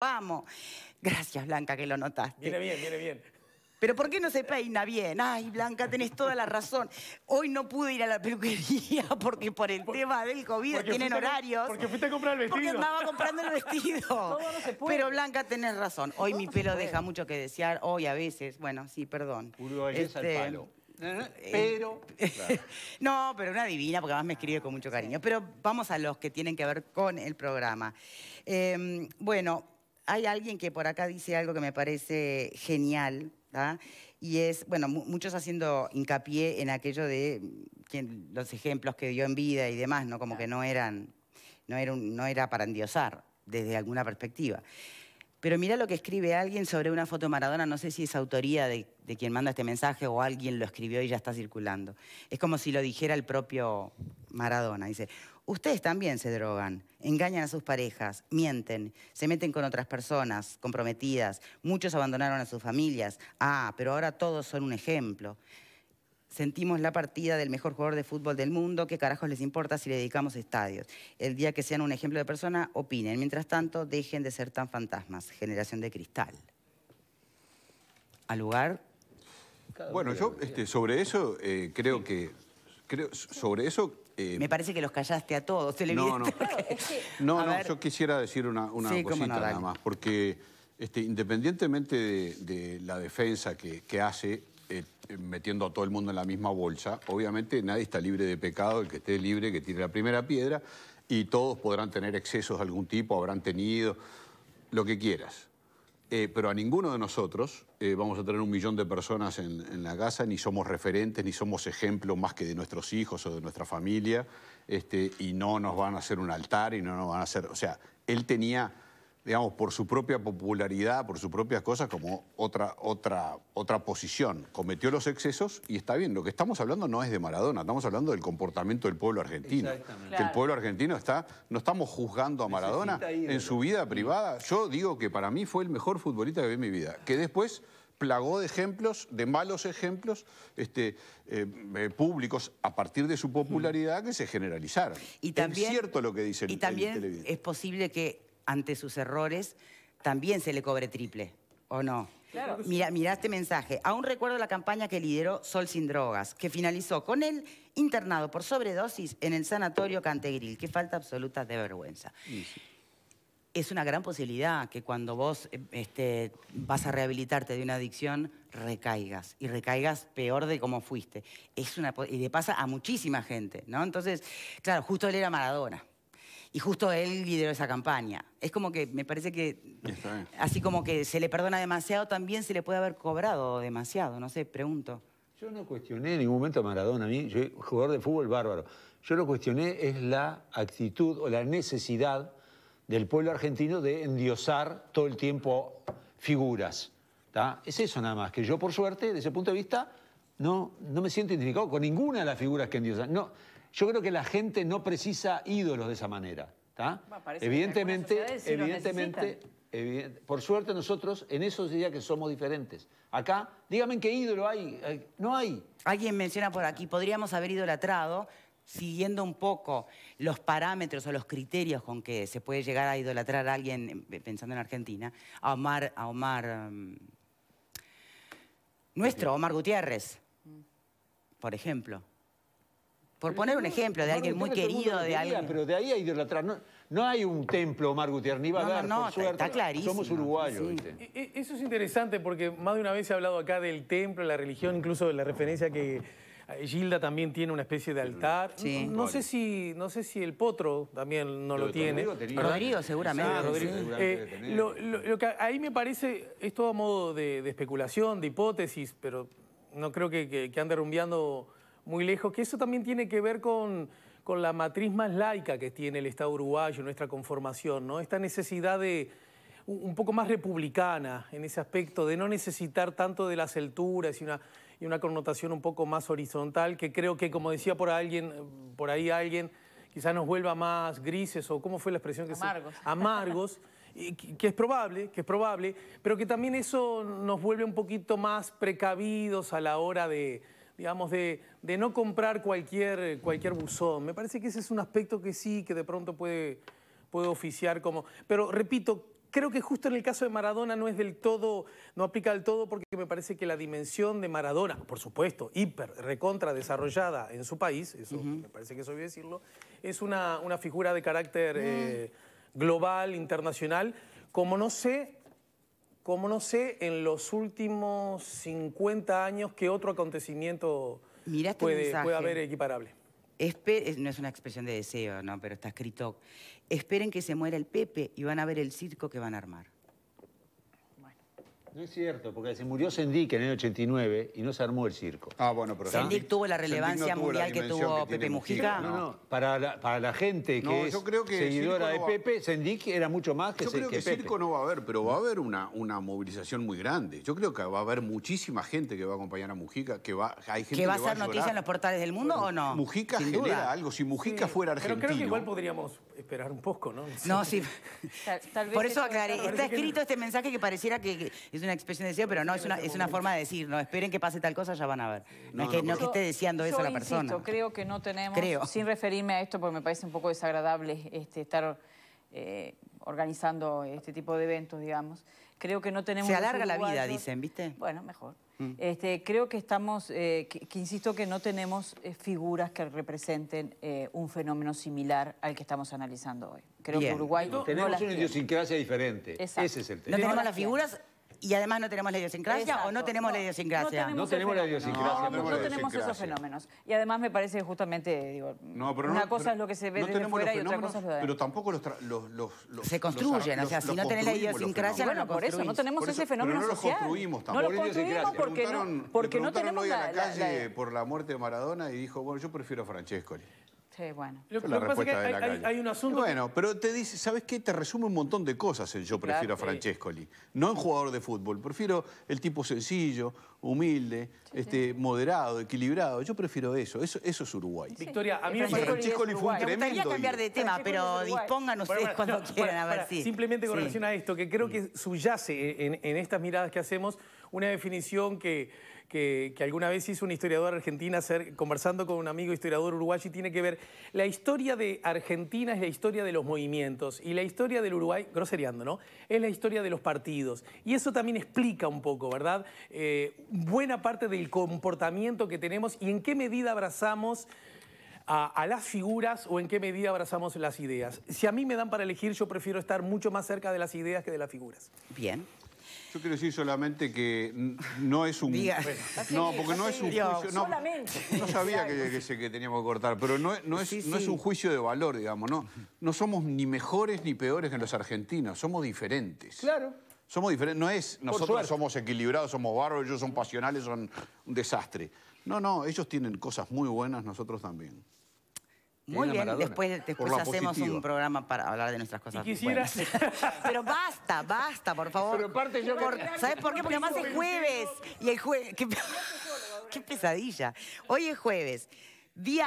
Vamos. Gracias, Blanca, que lo notaste. Viene bien, viene bien. Pero ¿por qué no se peina bien? Ay, Blanca, tenés toda la razón. Hoy no pude ir a la peluquería porque por el tema del COVID tienen horarios. Porque fuiste a comprar el vestido. Porque andaba comprando el vestido. Pero Blanca, tenés razón. Hoy mi pelo deja mucho que desear. Hoy a veces, bueno, sí, perdón. Este, palo. Eh, pero. no, pero una divina, porque además me escribe con mucho ah, cariño. Pero vamos a los que tienen que ver con el programa. Em, bueno, hay alguien que por acá dice algo que me parece genial, y es, bueno, muchos haciendo hincapié en aquello de mm, los ejemplos que dio en vida y demás, ¿no? Como que no eran, no era, no era para endiosar desde alguna perspectiva. Pero mira lo que escribe alguien sobre una foto de Maradona, no sé si es autoría de, quien manda este mensaje o alguien lo escribió y ya está circulando. Es como si lo dijera el propio Maradona, dice, ustedes también se drogan, engañan a sus parejas, mienten, se meten con otras personas comprometidas, muchos abandonaron a sus familias, ah, pero ahora todos son un ejemplo. Sentimos la partida del mejor jugador de fútbol del mundo, ¿qué carajos les importa si le dedicamos estadios? El día que sean un ejemplo de persona, opinen. Mientras tanto, dejen de ser tan fantasmas, generación de cristal. Al lugar... Bueno, yo este, sobre eso eh, creo que sobre eso... Eh, Me parece que los callaste a todos, No, no, no, no yo quisiera decir una, cosita nada más, porque este, independientemente de, la defensa que, hace eh, metiendo a todo el mundo en la misma bolsa, obviamente nadie está libre de pecado, el que esté libre que tire la primera piedra y todos podrán tener excesos de algún tipo, habrán tenido, lo que quieras. Eh, pero a ninguno de nosotros eh, vamos a tener un millón de personas en, la casa, ni somos referentes, ni somos ejemplos más que de nuestros hijos o de nuestra familia, este, y no nos van a hacer un altar y no nos van a hacer... O sea, él tenía digamos, por su propia popularidad, por sus propias cosas, como otra, otra, otra posición. Cometió los excesos y está bien. Lo que estamos hablando no es de Maradona, estamos hablando del comportamiento del pueblo argentino. Que el pueblo argentino está, no estamos juzgando a Maradona en su vida privada. Yo digo que para mí fue el mejor futbolista que vi en mi vida. Que después plagó de ejemplos, de malos ejemplos este, eh, eh, públicos a partir de su popularidad que se generalizaron. Y también, es cierto lo que dice el, Y también es posible que ante sus errores, también se le cobre triple, ¿o no? Mira, este mensaje. Aún recuerdo la campaña que lideró Sol sin drogas, que finalizó con él internado por sobredosis en el sanatorio Cantegril. Qué falta absoluta de vergüenza. Es una gran posibilidad que cuando vos eh, este, vas a rehabilitarte de una adicción, recaigas. Y recaigas peor de como fuiste. Es una, y le pasa a muchísima gente, ¿no? Entonces, claro, justo él era Maradona. Y justo él lideró esa campaña. Es como que me parece que, así como que se le perdona demasiado, también se le puede haber cobrado demasiado, no sé, pregunto. Yo no cuestioné en ningún momento a Maradona, a mí, yo, jugador de fútbol bárbaro. Yo lo cuestioné es la actitud o la necesidad del pueblo argentino de endiosar todo el tiempo figuras. ¿tá? Es eso nada más, que yo por suerte, desde ese punto de vista, no, no me siento identificado con ninguna de las figuras que endiosan. No, yo creo que la gente no precisa ídolos de esa manera. evidentemente, evidentemente, por suerte nosotros en eso diría que somos diferentes. Acá, díganme qué ídolo hay. Eh, no hay. Alguien menciona por aquí, podríamos haber idolatrado siguiendo un poco los parámetros o los criterios con que se puede llegar a idolatrar a alguien, em, pensando en Argentina, a Omar, a Omar em, nuestro, Omar Gutiérrez, por ejemplo. Por poner un ejemplo de alguien muy querido, de alguien... Pero de ahí a idolatrar, no, no hay un templo, Omar Gutiérrez, ni no, Está clarísimo. Somos uruguayos, e, e, Eso es interesante porque más de una vez he hablado acá del templo, la religión, incluso de la referencia que... Eh, Gilda también tiene una especie de altar. No, sé si, no sé si el Potro también no lo tiene. Ah, Rodrigo seguramente. Ah, eh, Rodrigo, lo, que ahí me parece, es todo a modo de, especulación, de hipótesis, pero no creo que, que ande rumbeando muy lejos, que eso también tiene que ver con, con la matriz más laica que tiene el Estado uruguayo, nuestra conformación, ¿no? Esta necesidad de un poco más republicana en ese aspecto, de no necesitar tanto de las alturas y una, y una connotación un poco más horizontal, que creo que, como decía por, alguien, por ahí alguien, quizás nos vuelva más grises o cómo fue la expresión que amargos. se... Amargos. Amargos, que es probable, que es probable, pero que también eso nos vuelve un poquito más precavidos a la hora de digamos, de, de no comprar cualquier, cualquier buzón. Me parece que ese es un aspecto que sí, que de pronto puede, puede oficiar como... Pero repito, creo que justo en el caso de Maradona no es del todo, no aplica del todo porque me parece que la dimensión de Maradona, por supuesto, hiper, recontra desarrollada en su país, eso me parece que eso voy decirlo, es una, una figura de carácter mm. eh, global, internacional, como no sé como no sé, en los últimos 50 años, qué otro acontecimiento puede, haber equiparable. no es una expresión de deseo, ¿no? Pero está escrito. Esperen que se muera el Pepe y van a ver el circo que van a armar. No es cierto, porque se murió Sendik en el 89 y no se armó el circo. Ah, bueno, pero... Sendik tuvo la relevancia mundial que tuvo Pepe Mujica. para la, para la gente que es seguidora de Pepe, Sendik era mucho más que Yo creo que, circo no va a haber, pero va a haber una, una movilización muy grande. Yo creo que va a haber muchísima gente que va a acompañar a Mujica, que va... Hay gente a ser noticia en los portales del mundo o no? Mujica genera algo. Si Mujica fuera argentino... Pero creo que igual podríamos esperar un poco, ¿no? No, sí. Por eso aclaré. Está, escrito este mensaje que pareciera que es una expresión de deseo, pero no, es una, es una forma de decir, no, esperen que pase tal cosa, ya van a ver. No, es que, esté deseando eso a la persona. Insisto, creo que no tenemos, creo. sin referirme a esto, porque me parece un poco desagradable este, estar... Eh, organizando este tipo de eventos, digamos. Creo que no tenemos... Se alarga la vida, dicen, ¿viste? Bueno, mejor. Mm. Este, creo que estamos, eh, que, insisto que no tenemos eh, figuras que representen eh, un fenómeno similar al que estamos analizando hoy. Creo que Uruguay... tenemos una idiosincrasia diferente. Ese es el tema. No tenemos las figuras y además no tenemos la idiosincrasia o no tenemos la idiosincrasia. No tenemos, la idiosincrasia. No, tenemos, esos fenómenos. Y además me parece justamente, digo, una cosa es lo que se ve desde fuera y otra cosa es lo de... Pero tampoco los, los, Se construyen, o sea, si no tenés la idiosincrasia bueno, por eso, no tenemos ese fenómeno no social. No los construimos tampoco. No los construimos porque no, porque no tenemos la... calle por la muerte de Maradona y dijo, bueno, yo prefiero a Francesco. Sí, bueno. Lo, que pasa es que hay, un asunto... Bueno, pero te dice, ¿sabes qué? Te resume un montón de cosas el yo prefiero a Francescoli. No en jugador de fútbol, prefiero el tipo sencillo, humilde, este, moderado, equilibrado. Yo prefiero eso, eso, eso es Uruguay. Victoria, a mí me Francescoli fue un tremendo... Me gustaría cambiar de tema, pero dispongan ustedes cuando quieran, a ver si... Simplemente con relación a esto, que creo que subyace en, en estas miradas que hacemos una definición que que, alguna vez hizo un historiador argentino conversando con un amigo historiador uruguayo y tiene que ver, la historia de Argentina es la historia de los movimientos y la historia del Uruguay, grosereando, ¿no? Es la historia de los partidos. Y eso también explica un poco, ¿verdad? Eh, buena parte del comportamiento que tenemos y en qué medida abrazamos... A, a, las figuras o en qué medida abrazamos las ideas. Si a mí me dan para elegir, yo prefiero estar mucho más cerca de las ideas que de las figuras. Bien. Yo quiero decir solamente que no es un... No, porque no es un juicio... No, sabía que, teníamos que cortar, pero no, es, no, es, un juicio de valor, digamos. No, no somos ni mejores ni peores que los argentinos, somos diferentes. Claro. Somos diferentes, no es nosotros somos equilibrados, somos bárbaros, ellos son pasionales, son un desastre. No, no, ellos tienen cosas muy buenas, nosotros también. Muy bien, después, hacemos un programa para hablar de nuestras cosas. Y Pero basta, basta, por favor. Pero parte yo... ¿Sabes por qué? Porque además es jueves. Y el jueves... qué pesadilla. Hoy es jueves, día...